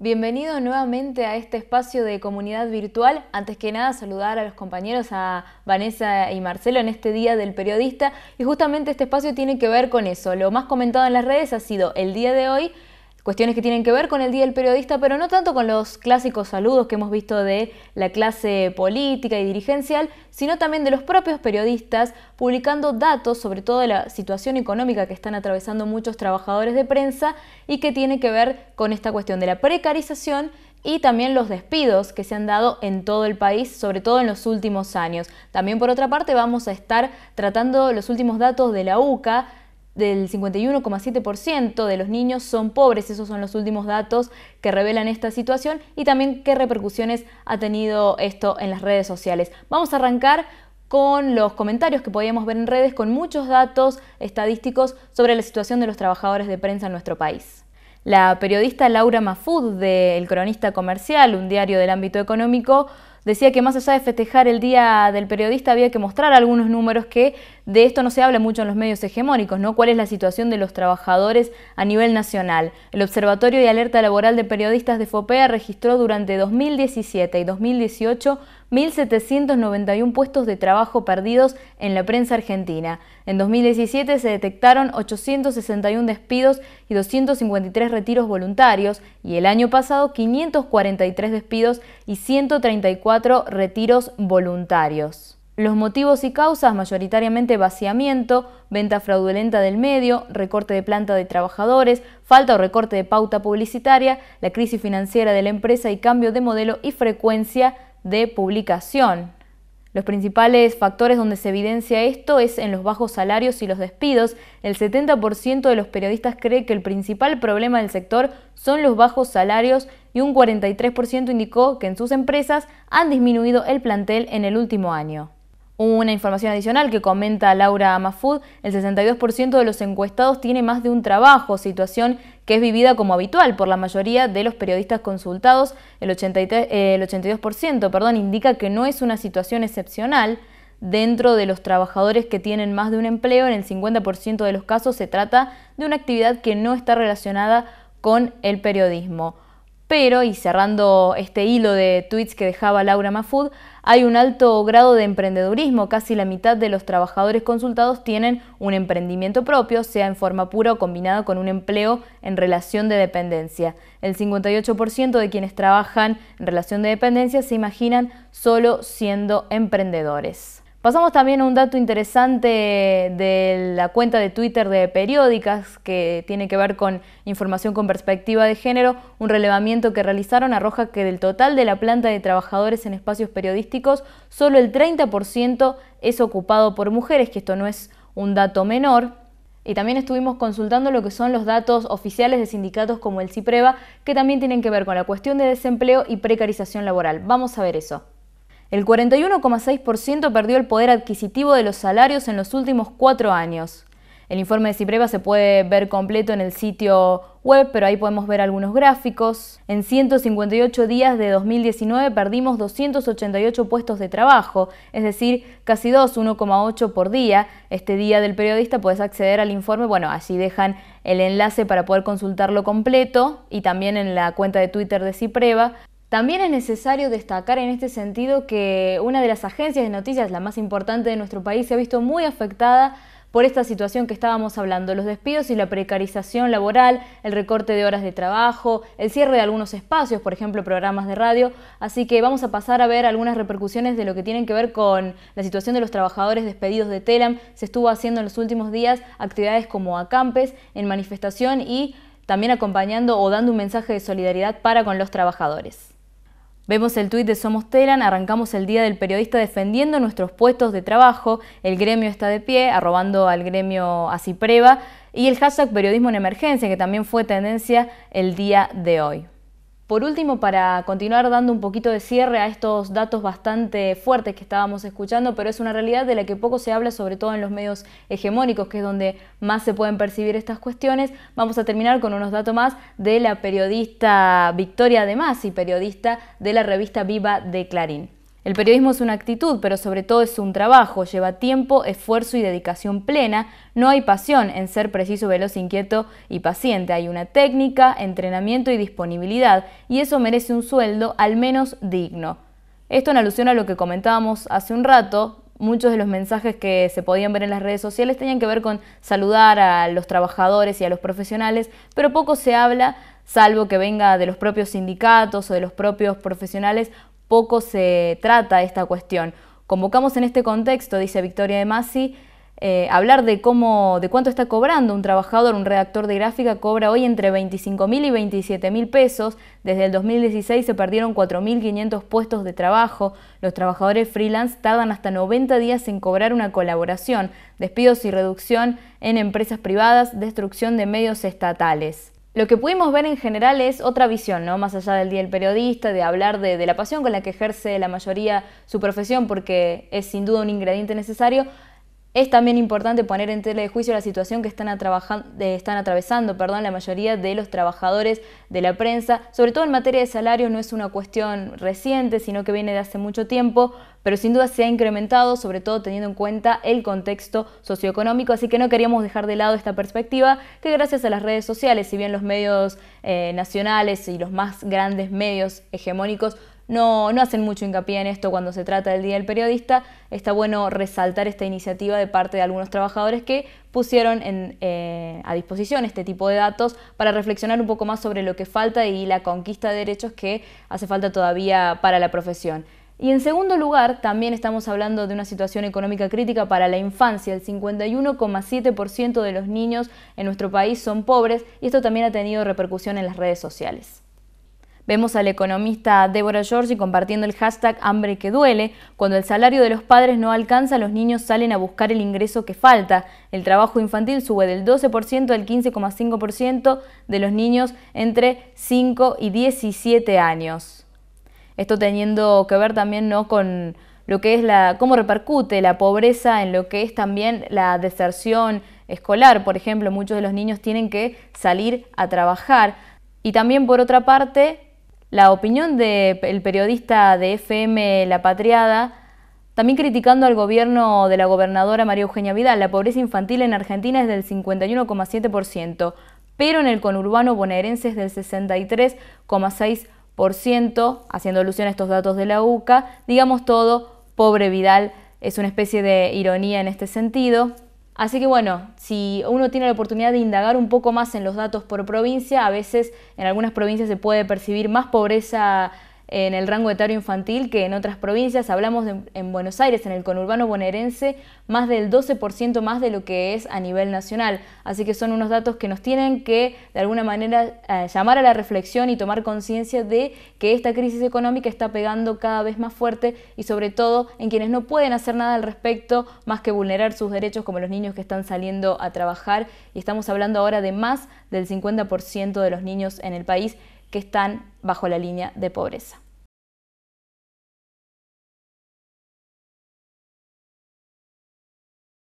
Bienvenido nuevamente a este espacio de comunidad virtual. Antes que nada, saludar a los compañeros, a Vanessa y Marcelo, en este Día del Periodista. Y justamente este espacio tiene que ver con eso. Lo más comentado en las redes ha sido el día de hoy cuestiones que tienen que ver con el Día del Periodista, pero no tanto con los clásicos saludos que hemos visto de la clase política y dirigencial, sino también de los propios periodistas publicando datos sobre toda la situación económica que están atravesando muchos trabajadores de prensa y que tiene que ver con esta cuestión de la precarización y también los despidos que se han dado en todo el país, sobre todo en los últimos años. También por otra parte vamos a estar tratando los últimos datos de la UCA, del 51,7% de los niños son pobres, esos son los últimos datos que revelan esta situación y también qué repercusiones ha tenido esto en las redes sociales. Vamos a arrancar con los comentarios que podíamos ver en redes con muchos datos estadísticos sobre la situación de los trabajadores de prensa en nuestro país. La periodista Laura Mafud del Cronista Comercial, un diario del ámbito económico, decía que más allá de festejar el Día del Periodista había que mostrar algunos números que de esto no se habla mucho en los medios hegemónicos, ¿no? ¿Cuál es la situación de los trabajadores a nivel nacional? El Observatorio de Alerta Laboral de Periodistas de FOPEA registró durante 2017 y 2018 1.791 puestos de trabajo perdidos en la prensa argentina. En 2017 se detectaron 861 despidos y 253 retiros voluntarios y el año pasado 543 despidos y 134 retiros voluntarios. Los motivos y causas mayoritariamente vaciamiento, venta fraudulenta del medio, recorte de planta de trabajadores, falta o recorte de pauta publicitaria, la crisis financiera de la empresa y cambio de modelo y frecuencia de publicación. Los principales factores donde se evidencia esto es en los bajos salarios y los despidos. El 70% de los periodistas cree que el principal problema del sector son los bajos salarios y un 43% indicó que en sus empresas han disminuido el plantel en el último año. Una información adicional que comenta Laura Amafud, el 62% de los encuestados tiene más de un trabajo, situación que es vivida como habitual por la mayoría de los periodistas consultados. El, el 82% perdón, indica que no es una situación excepcional. Dentro de los trabajadores que tienen más de un empleo, en el 50% de los casos se trata de una actividad que no está relacionada con el periodismo. Pero, y cerrando este hilo de tweets que dejaba Laura Mafud, hay un alto grado de emprendedurismo. Casi la mitad de los trabajadores consultados tienen un emprendimiento propio, sea en forma pura o combinado con un empleo en relación de dependencia. El 58% de quienes trabajan en relación de dependencia se imaginan solo siendo emprendedores. Pasamos también a un dato interesante de la cuenta de Twitter de periódicas que tiene que ver con información con perspectiva de género. Un relevamiento que realizaron arroja que del total de la planta de trabajadores en espacios periodísticos, solo el 30% es ocupado por mujeres, que esto no es un dato menor. Y también estuvimos consultando lo que son los datos oficiales de sindicatos como el CIPREVA, que también tienen que ver con la cuestión de desempleo y precarización laboral. Vamos a ver eso. El 41,6% perdió el poder adquisitivo de los salarios en los últimos cuatro años. El informe de Cipreva se puede ver completo en el sitio web, pero ahí podemos ver algunos gráficos. En 158 días de 2019 perdimos 288 puestos de trabajo, es decir, casi 2, 1,8 por día. Este día del periodista puedes acceder al informe, bueno, allí dejan el enlace para poder consultarlo completo y también en la cuenta de Twitter de Cipreva. También es necesario destacar en este sentido que una de las agencias de noticias, la más importante de nuestro país, se ha visto muy afectada por esta situación que estábamos hablando, los despidos y la precarización laboral, el recorte de horas de trabajo, el cierre de algunos espacios, por ejemplo, programas de radio. Así que vamos a pasar a ver algunas repercusiones de lo que tienen que ver con la situación de los trabajadores despedidos de Telam. Se estuvo haciendo en los últimos días actividades como acampes, en manifestación y también acompañando o dando un mensaje de solidaridad para con los trabajadores. Vemos el tuit de Somos Telan, arrancamos el día del periodista defendiendo nuestros puestos de trabajo, el gremio está de pie, arrobando al gremio prueba y el hashtag periodismo en emergencia, que también fue tendencia el día de hoy. Por último, para continuar dando un poquito de cierre a estos datos bastante fuertes que estábamos escuchando, pero es una realidad de la que poco se habla, sobre todo en los medios hegemónicos, que es donde más se pueden percibir estas cuestiones, vamos a terminar con unos datos más de la periodista Victoria De Masi, periodista de la revista Viva de Clarín. El periodismo es una actitud, pero sobre todo es un trabajo, lleva tiempo, esfuerzo y dedicación plena, no hay pasión en ser preciso, veloz, inquieto y paciente, hay una técnica, entrenamiento y disponibilidad, y eso merece un sueldo al menos digno. Esto en alusión a lo que comentábamos hace un rato, muchos de los mensajes que se podían ver en las redes sociales tenían que ver con saludar a los trabajadores y a los profesionales, pero poco se habla, salvo que venga de los propios sindicatos o de los propios profesionales, poco se trata esta cuestión. Convocamos en este contexto, dice Victoria de Masi, eh, hablar de cómo, de cuánto está cobrando un trabajador, un redactor de gráfica cobra hoy entre 25 mil y 27 mil pesos. Desde el 2016 se perdieron 4.500 puestos de trabajo. Los trabajadores freelance tardan hasta 90 días en cobrar una colaboración, despidos y reducción en empresas privadas, destrucción de medios estatales. Lo que pudimos ver en general es otra visión, ¿no? Más allá del Día del Periodista, de hablar de, de la pasión con la que ejerce la mayoría su profesión, porque es sin duda un ingrediente necesario, es también importante poner en tela de juicio la situación que están, atravesando perdón, la mayoría de los trabajadores de la prensa, sobre todo en materia de salario, no es una cuestión reciente, sino que viene de hace mucho tiempo, pero sin duda se ha incrementado, sobre todo teniendo en cuenta el contexto socioeconómico, así que no queríamos dejar de lado esta perspectiva que gracias a las redes sociales, si bien los medios eh, nacionales y los más grandes medios hegemónicos no, hacen mucho hincapié en esto cuando se trata del Día del Periodista. Está bueno resaltar esta iniciativa de parte de algunos trabajadores que pusieron eh, a disposición este tipo de datos para reflexionar un poco más sobre lo que falta y la conquista de derechos que hace falta todavía para la profesión. Y en segundo lugar, también estamos hablando de una situación económica crítica para la infancia. El 51,7% de los niños en nuestro país son pobres y esto también ha tenido repercusión en las redes sociales. Vemos al economista Débora Giorgi compartiendo el hashtag hambre que duele. Cuando el salario de los padres no alcanza, los niños salen a buscar el ingreso que falta. El trabajo infantil sube del 12% al 15,5% de los niños entre 5 y 17 años. Esto teniendo que ver también con lo que es la, cómo repercute la pobreza en lo que es también la deserción escolar. Por ejemplo, muchos de los niños tienen que salir a trabajar. Y también por otra parte, la opinión del periodista de FM La Patriada, también criticando al gobierno de la gobernadora María Eugenia Vidal, la pobreza infantil en Argentina es del 51,7%, pero en el conurbano bonaerense es del 63,6%, haciendo alusión a estos datos de la UCA, digamos todo, pobre Vidal, es una especie de ironía en este sentido. Así que bueno, si uno tiene la oportunidad de indagar un poco más en los datos por provincia, a veces en algunas provincias se puede percibir más pobreza en el rango etario infantil que en otras provincias. Hablamos en Buenos Aires, en el conurbano bonaerense, más del 12% más de lo que es a nivel nacional. Así que son unos datos que nos tienen que, de alguna manera, eh, llamar a la reflexión y tomar conciencia de que esta crisis económica está pegando cada vez más fuerte y sobre todo en quienes no pueden hacer nada al respecto más que vulnerar sus derechos como los niños que están saliendo a trabajar. Y estamos hablando ahora de más del 50% de los niños en el país que están bajo la línea de pobreza.